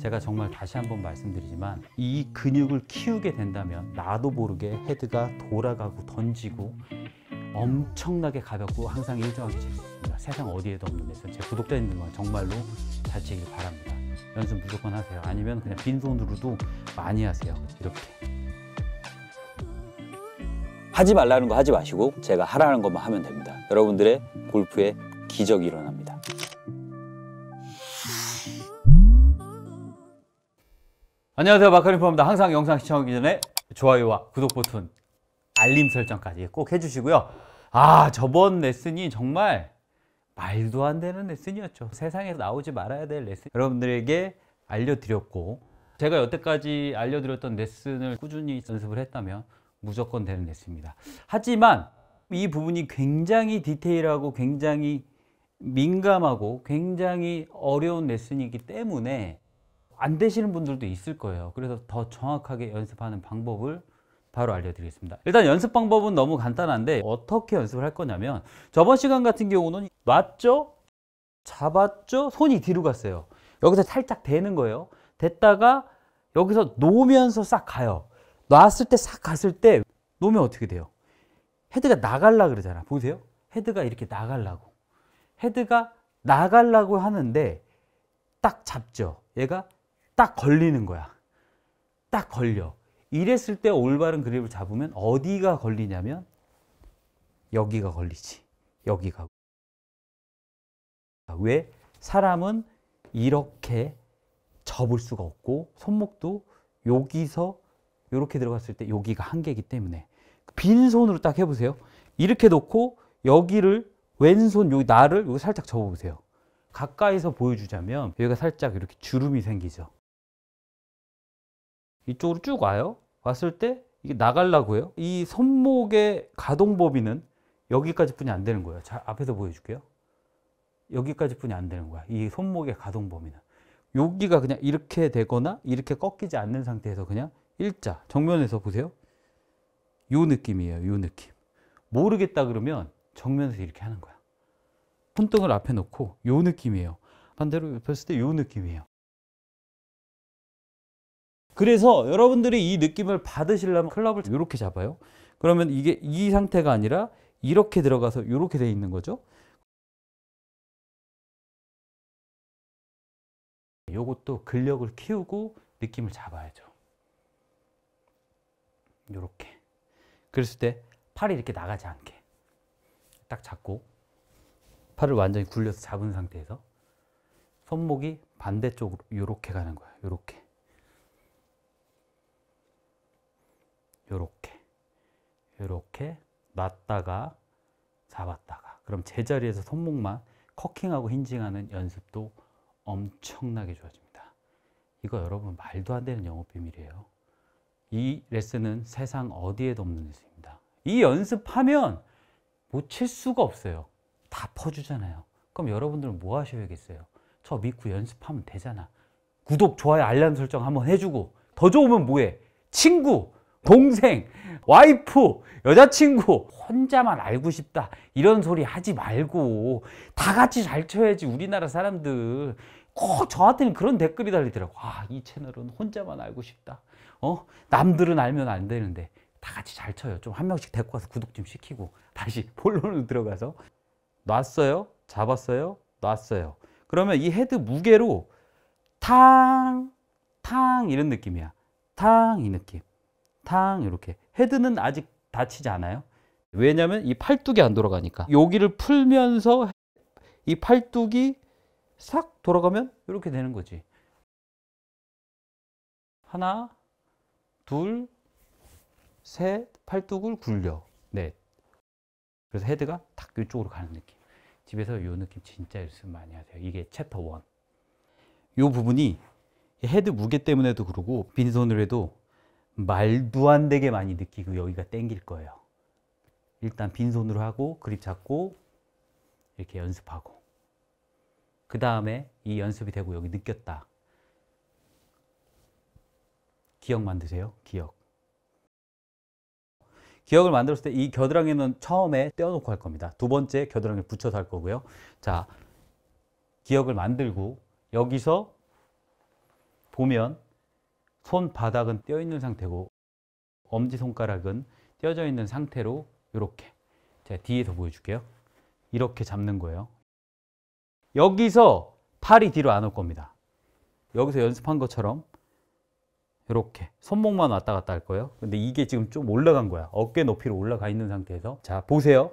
제가 정말 다시 한번 말씀드리지만 이 근육을 키우게 된다면 나도 모르게 헤드가 돌아가고 던지고 엄청나게 가볍고 항상 일정하게 재밌습니다. 세상 어디에도 없는 데서 제 구독자님들만 정말로 잘 치길 바랍니다. 연습 무조건 하세요. 아니면 그냥 빈손으로도 많이 하세요. 이렇게. 하지 말라는 거 하지 마시고 제가 하라는 것만 하면 됩니다. 여러분들의 골프에 기적이 일어납니다. 안녕하세요 마카리포입니다 항상 영상 시청하기 전에 좋아요와 구독 버튼 알림 설정까지 꼭 해주시고요 아 저번 레슨이 정말 말도 안 되는 레슨이었죠 세상에서 나오지 말아야 될 레슨 여러분들에게 알려드렸고 제가 여태까지 알려드렸던 레슨을 꾸준히 연습을 했다면 무조건 되는 레슨입니다 하지만 이 부분이 굉장히 디테일하고 굉장히 민감하고 굉장히 어려운 레슨이기 때문에 안 되시는 분들도 있을 거예요. 그래서 더 정확하게 연습하는 방법을 바로 알려드리겠습니다. 일단 연습 방법은 너무 간단한데 어떻게 연습을 할 거냐면 저번 시간 같은 경우는 놨죠? 잡았죠? 손이 뒤로 갔어요. 여기서 살짝 대는 거예요. 됐다가 여기서 놓으면서 싹 가요. 놨을 때 싹 갔을 때 놓으면 어떻게 돼요? 헤드가 나갈라 그러잖아. 보세요. 헤드가 이렇게 나갈라고. 헤드가 나갈라고 하는데 딱 잡죠. 얘가 딱 걸리는 거야. 딱 걸려. 이랬을 때 올바른 그립을 잡으면 어디가 걸리냐면 여기가 걸리지. 여기가. 왜? 사람은 이렇게 접을 수가 없고 손목도 여기서 이렇게 들어갔을 때 여기가 한계이기 때문에 빈손으로 딱 해보세요. 이렇게 놓고 여기를 왼손 여기 나를 여기 살짝 접어보세요. 가까이서 보여주자면 여기가 살짝 이렇게 주름이 생기죠. 이쪽으로 쭉 와요. 왔을 때 이게 나가려고요. 이 손목의 가동 범위는 여기까지 뿐이 안 되는 거예요. 자, 앞에서 보여줄게요. 여기까지 뿐이 안 되는 거야. 이 손목의 가동 범위는. 여기가 그냥 이렇게 되거나 이렇게 꺾이지 않는 상태에서 그냥 일자. 정면에서 보세요. 이 느낌이에요. 이 느낌. 모르겠다 그러면 정면에서 이렇게 하는 거야. 손등을 앞에 놓고 이 느낌이에요. 반대로 봤을 때 이 느낌이에요. 그래서 여러분들이 이 느낌을 받으시려면 클럽을 이렇게 잡아요. 그러면 이게 이 상태가 아니라 이렇게 들어가서 이렇게 돼 있는 거죠. 요것도 근력을 키우고 느낌을 잡아야죠. 요렇게. 그랬을 때 팔이 이렇게 나가지 않게 딱 잡고 팔을 완전히 굴려서 잡은 상태에서 손목이 반대쪽으로 요렇게 가는 거야. 요렇게. 요렇게 요렇게 놨다가 잡았다가 그럼 제자리에서 손목만 커킹하고 힌징하는 연습도 엄청나게 좋아집니다 이거 여러분 말도 안 되는 영어 비밀이에요 이 레슨은 세상 어디에도 없는 레슨입니다 이 연습하면 못칠 수가 없어요 다 퍼주잖아요 그럼 여러분들은 뭐 하셔야겠어요 저 믿고 연습하면 되잖아 구독, 좋아요, 알람 설정 한번 해주고 더 좋으면 뭐해? 친구, 동생, 와이프, 여자친구 혼자만 알고 싶다 이런 소리 하지 말고 다 같이 잘 쳐야지 우리나라 사람들 꼭 어, 저한테는 그런 댓글이 달리더라고 아이 채널은 혼자만 알고 싶다 어 남들은 알면 안 되는데 다 같이 잘 쳐요 좀 한 명씩 데리고 가서 구독 좀 시키고 다시 본론으로 들어가서 놨어요 잡았어요 놨어요 그러면 이 헤드 무게로 탕 탕 이런 느낌이야 탕 이 느낌 탕 이렇게 헤드는 아직 다치지 않아요 왜냐면 이 팔뚝이 안 돌아가니까 여기를 풀면서 이 팔뚝이 싹 돌아가면 이렇게 되는 거지 하나 둘 셋 팔뚝을 굴려 넷 그래서 헤드가 탁 이쪽으로 가는 느낌 집에서 이 느낌 진짜 연습 많이 하세요 이게 챕터 1이 부분이 헤드 무게 때문에도 그러고 빈손으로 해도 말도 안 되게 많이 느끼고 여기가 땡길 거예요. 일단 빈손으로 하고 그립 잡고 이렇게 연습하고 그 다음에 이 연습이 되고 여기 느꼈다. 기억 만드세요. 기억. 기억을 만들었을 때 이 겨드랑이는 처음에 떼어놓고 할 겁니다. 두 번째 겨드랑이를 붙여서 할 거고요. 자, 기억을 만들고 여기서 보면 손바닥은 떼어 있는 상태고 엄지손가락은 떼어져 있는 상태로 이렇게 제가 뒤에서 보여줄게요. 이렇게 잡는 거예요. 여기서 팔이 뒤로 안 올 겁니다. 여기서 연습한 것처럼 이렇게 손목만 왔다 갔다 할 거예요. 근데 이게 지금 좀 올라간 거야. 어깨 높이로 올라가 있는 상태에서 자 보세요.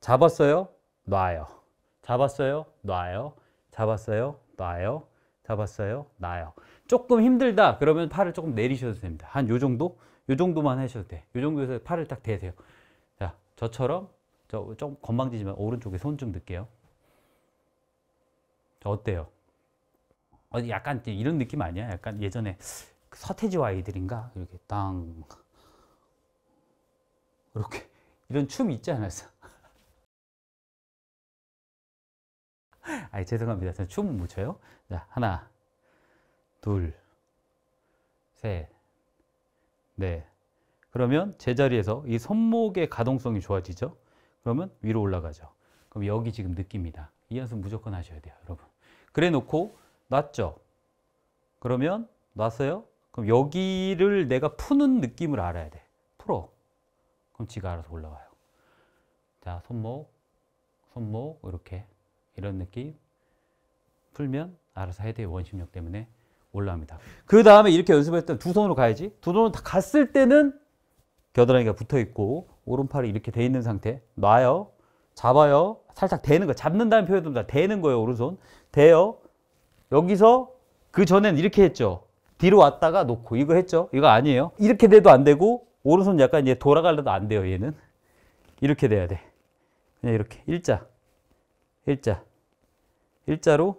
잡았어요? 놔요. 잡았어요? 놔요. 잡았어요? 놔요. 잡았어요. 나요. 조금 힘들다. 그러면 팔을 조금 내리셔도 됩니다. 한 요 정도? 요 정도만 하셔도 돼. 요 정도에서 팔을 딱 대세요. 자, 저처럼 저좀 건방지지만 오른쪽에 손좀 넣을게요. 저 어때요? 어 약간 이런 느낌 아니야? 약간 예전에 그 서태지와 아이들인가? 이렇게 땅 이렇게 이런 춤 있지 않았어? 아이 죄송합니다. 저는 춤은 못 춰요. 자, 하나, 둘, 셋, 넷. 그러면 제자리에서 이 손목의 가동성이 좋아지죠. 그러면 위로 올라가죠. 그럼 여기 지금 느낍니다. 이 연습 무조건 하셔야 돼요, 여러분. 그래 놓고 놨죠. 그러면 놨어요. 그럼 여기를 내가 푸는 느낌을 알아야 돼. 풀어. 그럼 지가 알아서 올라와요. 자, 손목, 손목 이렇게 이런 느낌 풀면 알아서 헤드의 원심력 때문에 올라옵니다. 그 다음에 이렇게 연습할 때두 손으로 가야지. 두 손으로 다 갔을 때는 겨드랑이가 붙어 있고 오른팔이 이렇게 돼 있는 상태. 놔요. 잡아요. 살짝 대는 거. 잡는다는 표현입다 대는 거예요. 오른손. 대요. 여기서 그 전엔 이렇게 했죠. 뒤로 왔다가 놓고 이거 했죠. 이거 아니에요. 이렇게 돼도 안 되고 오른손 약간 이제 돌아가려도 안 돼요. 얘는. 이렇게 돼야 돼. 그냥 이렇게 일자. 일자. 일자로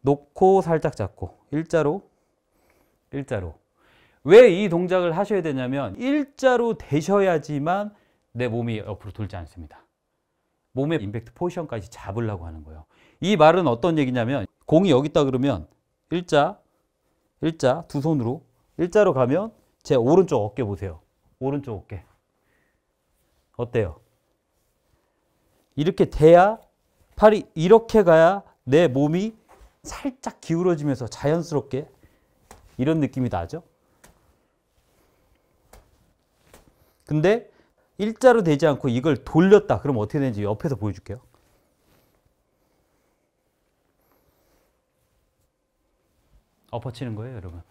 놓고 살짝 잡고 일자로 일자로 왜 이 동작을 하셔야 되냐면 일자로 되셔야지만 내 몸이 옆으로 돌지 않습니다. 몸의 임팩트 포지션까지 잡으려고 하는 거예요. 이 말은 어떤 얘기냐면 공이 여기 있다 그러면 일자 일자 두 손으로 일자로 가면 제 오른쪽 어깨 보세요. 오른쪽 어깨 어때요? 이렇게 돼야 팔이 이렇게 가야 내 몸이 살짝 기울어지면서 자연스럽게 이런 느낌이 나죠. 근데 일자로 되지 않고 이걸 돌렸다. 그럼 어떻게 되는지 옆에서 보여줄게요. 엎어치는 거예요, 여러분.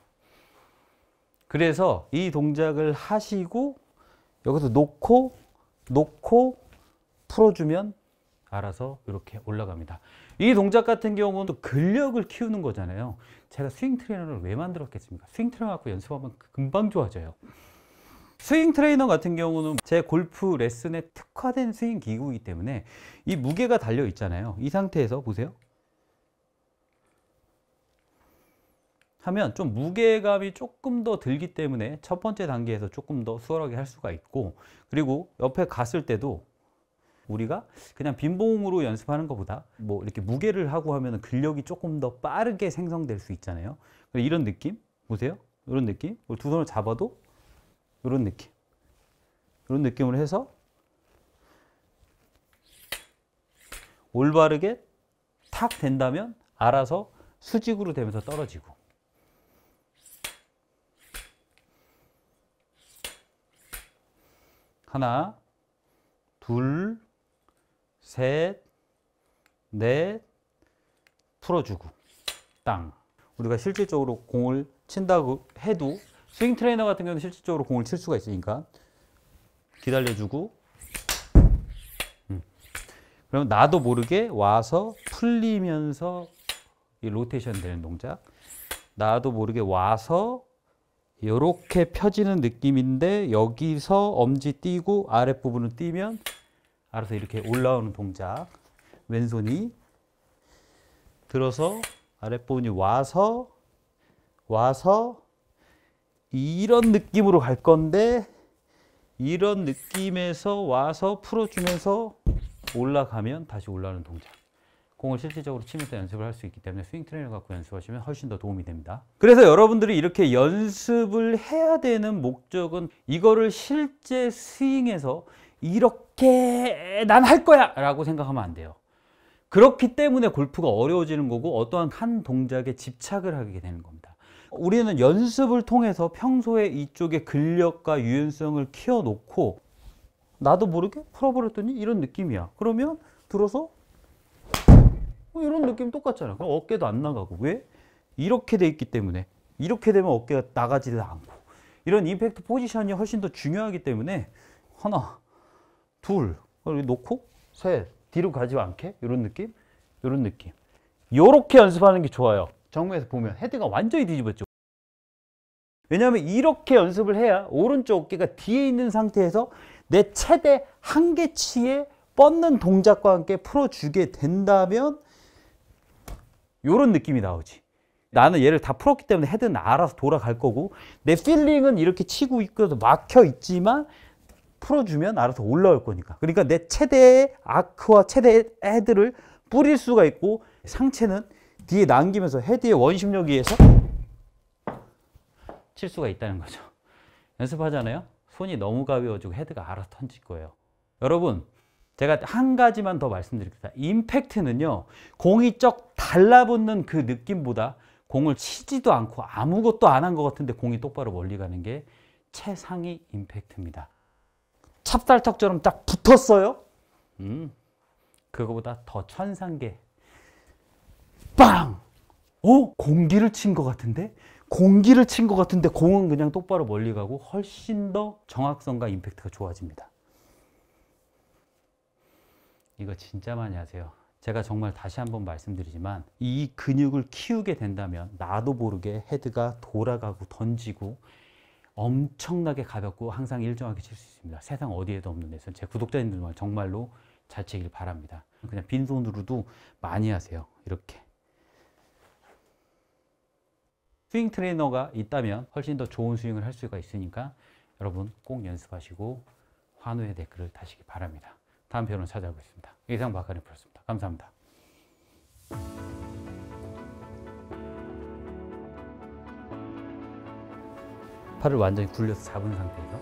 그래서 이 동작을 하시고 여기서 놓고 놓고 풀어주면 알아서 이렇게 올라갑니다. 이 동작 같은 경우는 또 근력을 키우는 거잖아요. 제가 스윙 트레이너를 왜 만들었겠습니까? 스윙 트레이너 갖고 연습하면 금방 좋아져요. 스윙 트레이너 같은 경우는 제 골프 레슨에 특화된 스윙 기구이기 때문에 이 무게가 달려 있잖아요. 이 상태에서 보세요. 하면 좀 무게감이 조금 더 들기 때문에 첫 번째 단계에서 조금 더 수월하게 할 수가 있고 그리고 옆에 갔을 때도 우리가 그냥 빈봉으로 연습하는 것보다 뭐 이렇게 무게를 하고 하면 근력이 조금 더 빠르게 생성될 수 있잖아요. 이런 느낌 보세요. 이런 느낌. 두 손을 잡아도 이런 느낌. 이런 느낌으 해서 올바르게 탁 된다면 알아서 수직으로 되면서 떨어지고 하나 둘 셋, 넷, 풀어주고 땅. 우리가 실질적으로 공을 친다고 해도 스윙 트레이너 같은 경우는 실질적으로 공을 칠 수가 있으니까 기다려주고 음. 그럼 나도 모르게 와서 풀리면서 이 로테이션 되는 동작 나도 모르게 와서 이렇게 펴지는 느낌인데 여기서 엄지 띄고 아랫부분을 띄면 알아서 이렇게 올라오는 동작 왼손이 들어서 아랫부분이 와서 와서 이런 느낌으로 갈 건데 이런 느낌에서 와서 풀어주면서 올라가면 다시 올라오는 동작 공을 실질적으로 치면서 연습을 할 수 있기 때문에 스윙 트레이너 갖고 연습하시면 훨씬 더 도움이 됩니다 그래서 여러분들이 이렇게 연습을 해야 되는 목적은 이거를 실제 스윙에서 이렇게 이렇게 난 할 거야 라고 생각하면 안 돼요. 그렇기 때문에 골프가 어려워지는 거고 어떠한 한 동작에 집착을 하게 되는 겁니다. 우리는 연습을 통해서 평소에 이쪽의 근력과 유연성을 키워놓고 나도 모르게 풀어버렸더니 이런 느낌이야. 그러면 들어서 뭐 이런 느낌 똑같잖아. 그럼 어깨도 안 나가고. 왜? 이렇게 돼 있기 때문에. 이렇게 되면 어깨가 나가지 않고. 이런 임팩트 포지션이 훨씬 더 중요하기 때문에 하나, 둘, 어, 놓고 셋, 뒤로 가지 않게 이런 느낌, 이런 느낌. 요렇게 연습하는 게 좋아요. 정면에서 보면 헤드가 완전히 뒤집었죠. 왜냐하면 이렇게 연습을 해야 오른쪽 어깨가 뒤에 있는 상태에서 내 최대 한계치에 뻗는 동작과 함께 풀어주게 된다면 이런 느낌이 나오지. 나는 얘를 다 풀었기 때문에 헤드는 알아서 돌아갈 거고 내 필링은 이렇게 치고 있고도 막혀 있지만 풀어주면 알아서 올라올 거니까. 그러니까 내최대의 아크와 최대의 헤드를 뿌릴 수가 있고 상체는 뒤에 남기면서 헤드의 원심력 위에서 칠 수가 있다는 거죠. 연습하잖아요. 손이 너무 가벼워지고 헤드가 알아서 턴질 거예요. 여러분 제가 한 가지만 더 말씀드리겠습니다. 임팩트는요. 공이 쩍 달라붙는 그 느낌보다 공을 치지도 않고 아무것도 안 한 것 같은데 공이 똑바로 멀리 가는 게 최상위 임팩트입니다. 찹쌀떡처럼 딱 붙었어요. 음, 그거보다 더 천상계. 빵! 어? 공기를 친 것 같은데? 공기를 친 것 같은데 공은 그냥 똑바로 멀리 가고 훨씬 더 정확성과 임팩트가 좋아집니다. 이거 진짜 많이 하세요. 제가 정말 다시 한번 말씀드리지만 이 근육을 키우게 된다면 나도 모르게 헤드가 돌아가고 던지고 엄청나게 가볍고 항상 일정하게 칠 수 있습니다. 세상 어디에도 없는 데서 제구독자님들 정말로 잘 치길 바랍니다. 그냥 빈손으로도 많이 하세요. 이렇게. 스윙 트레이너가 있다면 훨씬 더 좋은 스윙을 할 수가 있으니까 여러분 꼭 연습하시고 환호의 댓글을 다시기 바랍니다. 다음 편으로 찾아오겠습니다. 이상 박한의 프로였습니다. 감사합니다. 팔을 완전히 굴려서 잡은 상태에서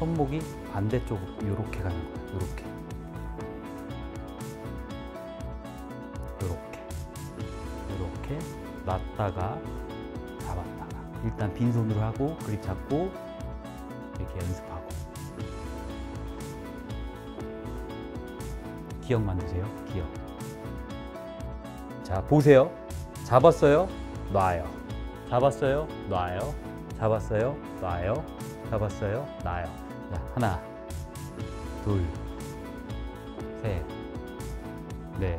손목이 반대쪽으로 이렇게 가는 거예요. 이렇게. 이렇게. 이렇게 놨다가 잡았다가 일단 빈손으로 하고 그립 잡고 이렇게 연습하고 기억 만드세요. 기억. 자, 보세요. 잡았어요. 놔요. 잡았어요. 놔요. 잡았어요 놔요 잡았어요 놔요 자, 하나 둘셋넷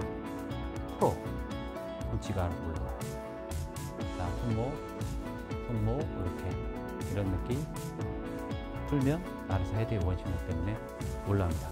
프로꿈치가 올라와요 자 손목 손목 이렇게 이런 느낌 풀면 나르사 헤드의 원심력 때문에 올라옵니다